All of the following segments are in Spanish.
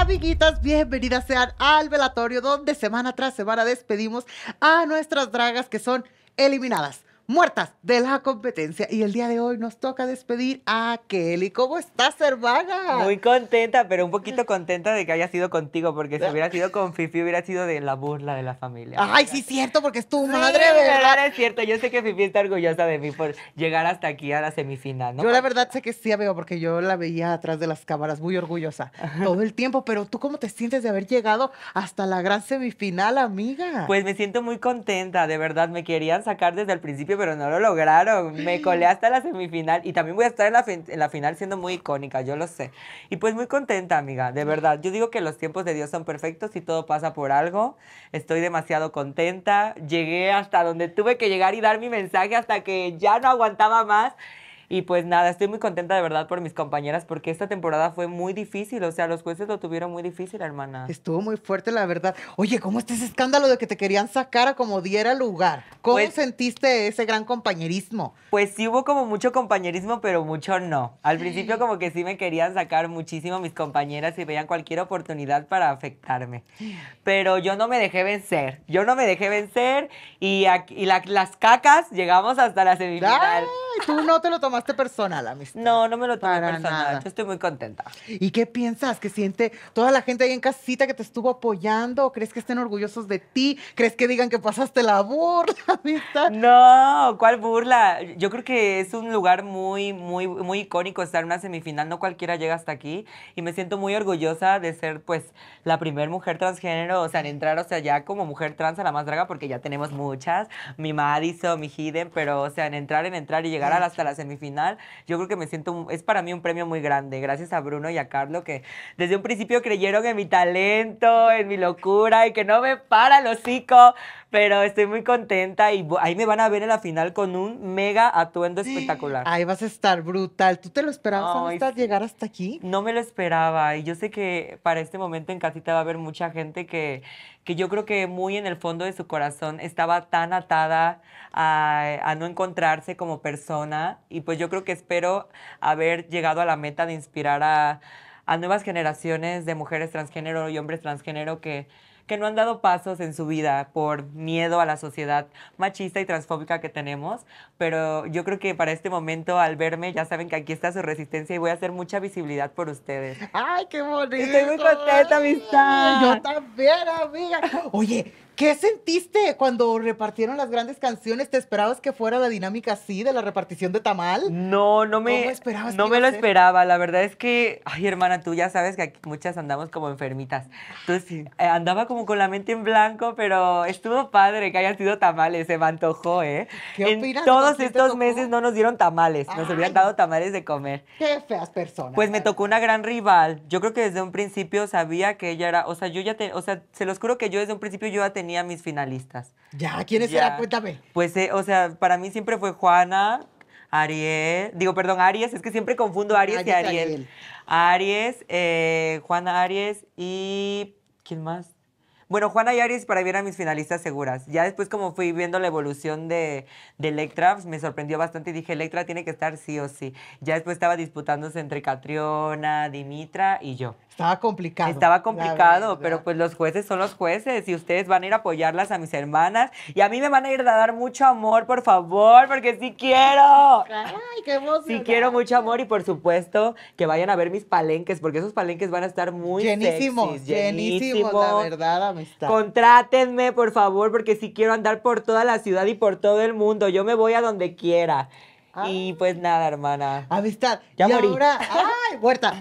Amiguitas, bienvenidas sean al velatorio donde semana tras semana despedimos a nuestras dragas que son eliminadas muertas de la competencia. Y el día de hoy nos toca despedir a Kelly. ¿Cómo estás, hermana? Muy contenta, pero un poquito contenta de que haya sido contigo, porque si hubiera sido con Fifi, hubiera sido de la burla de la familia. Ay, sí, sí, cierto, porque es tu madre, ¿verdad? Es cierto, yo sé que Fifi está orgullosa de mí por llegar hasta aquí a la semifinal, ¿no? Yo la verdad sé que sí, amigo, porque yo la veía atrás de las cámaras muy orgullosa todo el tiempo, pero ¿tú cómo te sientes de haber llegado hasta la gran semifinal, amiga? Pues me siento muy contenta, de verdad, me querían sacar desde el principio, pero no lo lograron. Me colé hasta la semifinal y también voy a estar en la, en la final siendo muy icónica, yo lo sé. Y pues muy contenta, amiga, de verdad. Yo digo que los tiempos de Dios son perfectos y todo pasa por algo. Estoy demasiado contenta. Llegué hasta donde tuve que llegar y dar mi mensaje hasta que ya no aguantaba más. Y pues nada, estoy muy contenta de verdad por mis compañeras porque esta temporada fue muy difícil, o sea, los jueces lo tuvieron muy difícil, hermana. Estuvo muy fuerte, la verdad. Oye, ¿cómo está ese escándalo de que te querían sacar a como diera lugar? ¿Cómo pues sentiste ese gran compañerismo? Pues sí hubo como mucho compañerismo, pero mucho no. Al principio como que sí me querían sacar muchísimo mis compañeras y veían cualquier oportunidad para afectarme. Pero yo no me dejé vencer, yo no me dejé vencer y, las cacas llegamos hasta la semifinal. Tú no te lo tomaste personal, amistad. No, no me lo tomé personal. Yo estoy muy contenta. ¿Y qué piensas? ¿Que siente toda la gente ahí en casita que te estuvo apoyando? ¿Crees que estén orgullosos de ti? ¿Crees que digan que pasaste la burla, amistad? No, ¿cuál burla? Yo creo que es un lugar muy, muy, muy icónico estar en una semifinal. No cualquiera llega hasta aquí. Y me siento muy orgullosa de ser, pues, la primera mujer transgénero. O sea, en entrar, o sea, ya como mujer trans a la más draga, porque ya tenemos muchas. Mi Madison, mi Hiden, pero, o sea, en entrar, en entrar y llegar hasta la semifinal. Yo creo que me siento, es para mí un premio muy grande. Gracias a Bruno y a Carlos que desde un principio creyeron en mi talento, en mi locura y que no me para el hocico. Pero estoy muy contenta y ahí me van a ver en la final con un mega atuendo espectacular. Ahí vas a estar brutal. ¿Tú te lo esperabas estás llegar hasta aquí? No me lo esperaba. Y yo sé que para este momento en casita va a haber mucha gente que, que yo creo que muy en el fondo de su corazón estaba tan atada a, no encontrarse como persona. Y pues yo creo que espero haber llegado a la meta de inspirar a, a nuevas generaciones de mujeres transgénero y hombres transgénero que que no han dado pasos en su vida por miedo a la sociedad machista y transfóbica que tenemos, pero yo creo que para este momento, al verme, ya saben que aquí está su resistencia y voy a hacer mucha visibilidad por ustedes. ¡Ay, qué bonito! Estoy muy contenta, amistad. Yo también, amiga. Oye, ¿Qué sentiste cuando repartieron las grandes canciones? ¿Te esperabas que fuera la dinámica así de la repartición de tamal? No, no me No me lo esperaba, la verdad es que, ay hermana, tú ya sabes que aquí muchas andamos como enfermitas. Entonces, sí. Eh, andaba como con la mente en blanco, pero estuvo padre que hayan sido tamales, se me antojó, ¿eh? ¿Qué opinas? En todos estos meses no nos dieron tamales, nos habían dado tamales de comer. Qué feas personas. Pues me tocó una gran rival. Yo creo que desde un principio sabía que ella era, o sea, yo ya, te, o sea, se los juro que yo desde un principio yo ya tenía mis finalistas. Ya, ¿quiénes eran? Cuéntame. Pues, eh, o sea, para mí siempre fue Juana, Ariel, digo, perdón, Aries, es que siempre confundo Aries, y Ariel. Ariel. Aries, eh, Juana Aries y ¿quién más? Bueno, Juana y Aries para ver a mis finalistas seguras. Ya después como fui viendo la evolución de, de Electra, pues, me sorprendió bastante y dije, Electra tiene que estar sí o sí. Ya después estaba disputándose entre Catriona, Dimitra y yo. Estaba complicado. Estaba complicado, pero pues los jueces son los jueces y ustedes van a ir a apoyarlas a mis hermanas y a mí me van a ir a dar mucho amor, por favor, porque sí quiero. Ay, qué emoción. Sí quiero mucho amor y por supuesto que vayan a ver mis palenques, porque esos palenques van a estar muy llenísimos, llenísimos, llenísimos, la verdad, amistad. Contrátenme, por favor, porque sí quiero andar por toda la ciudad y por todo el mundo. Yo me voy a donde quiera. Ah. Y pues nada, hermana. Amistad. Ya morí. ah, Huerta,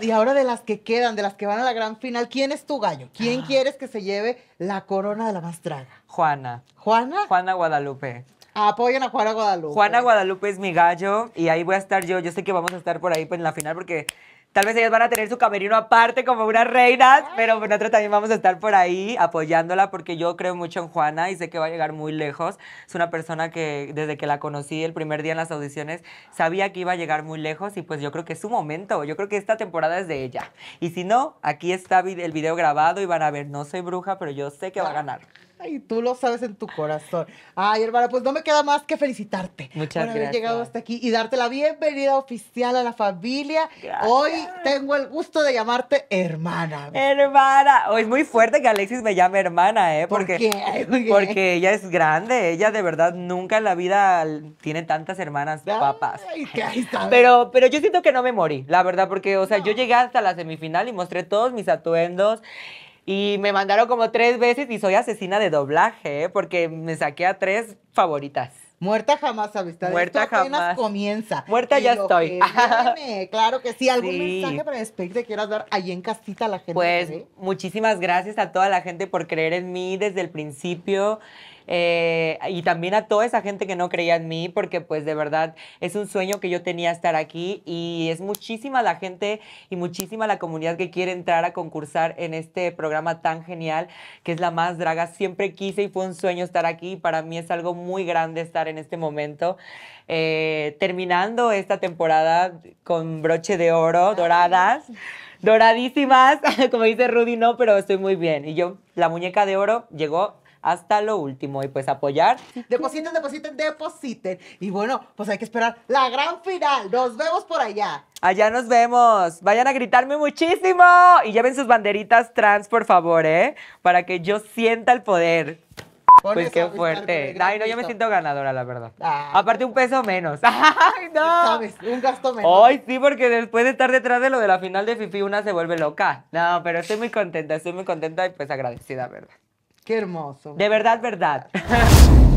Y ahora de las que quedan, de las que van a la gran final, ¿quién es tu gallo? ¿Quién ah. quieres que se lleve la corona de la más traga? Juana. ¿Juana? Juana Guadalupe. Apoyen a Juana Guadalupe. Juana Guadalupe es mi gallo y ahí voy a estar yo. Yo sé que vamos a estar por ahí pues, en la final porque Tal vez ellas van a tener su camerino aparte como unas reinas, pero nosotros también vamos a estar por ahí apoyándola porque yo creo mucho en Juana y sé que va a llegar muy lejos. Es una persona que desde que la conocí el primer día en las audiciones sabía que iba a llegar muy lejos y pues yo creo que es su momento. Yo creo que esta temporada es de ella. Y si no, aquí está el video grabado y van a ver, no soy bruja, pero yo sé que va a ganar. Ay, tú lo sabes en tu corazón. Ay, hermana, pues no me queda más que felicitarte Muchas por haber llegado hasta aquí y darte la bienvenida oficial a la familia. Hoy tengo el gusto de llamarte hermana. Hermana. Hoy es muy fuerte que Alexis me llame hermana, ¿eh? Porque, Porque ella es grande. Ella de verdad nunca en la vida tiene tantas hermanas ay, papas. pero, pero yo siento que no me morí, la verdad, porque, o sea, yo llegué hasta la semifinal y mostré todos mis atuendos. Y me mandaron como tres veces y soy asesina de doblaje, ¿eh? porque me saqué a tres favoritas. Muerta jamás, amistad. Muerta Esto apenas comienza. Muerta ya estoy. claro que sí. ¿Algún mensaje para despedirte quieras dar ahí en casita a la gente? Pues ¿eh? muchísimas gracias a toda la gente por creer en mí desde el principio. Eh, y también a toda esa gente que no creía en mí, porque pues de verdad es un sueño que yo tenía estar aquí y es muchísima la gente y muchísima la comunidad que quiere entrar a concursar en este programa tan genial que es La Más Draga. Siempre quise y fue un sueño estar aquí. Para mí es algo muy grande estar en este momento. Eh, terminando esta temporada con broche de oro, doradas, doradísimas, como dice Rudy, no, pero estoy muy bien. Y yo, la muñeca de oro llegó hasta lo último y pues apoyar. Depositen, depositen, depositen. Y bueno, pues hay que esperar la gran final. Nos vemos por allá. Allá nos vemos. Vayan a gritarme muchísimo y lleven sus banderitas trans, por favor, ¿eh? Para que yo sienta el poder. porque pues qué fuerte. Ay, no, yo me siento ganadora, la verdad. Ah. Aparte, un peso menos. ¡Ay, no! Un gasto menos. Ay, sí, porque después de estar detrás de lo de la final de Fifi, una se vuelve loca. No, pero estoy muy contenta, estoy muy contenta y pues agradecida, ¿verdad? Qué hermoso. De verdad, verdad.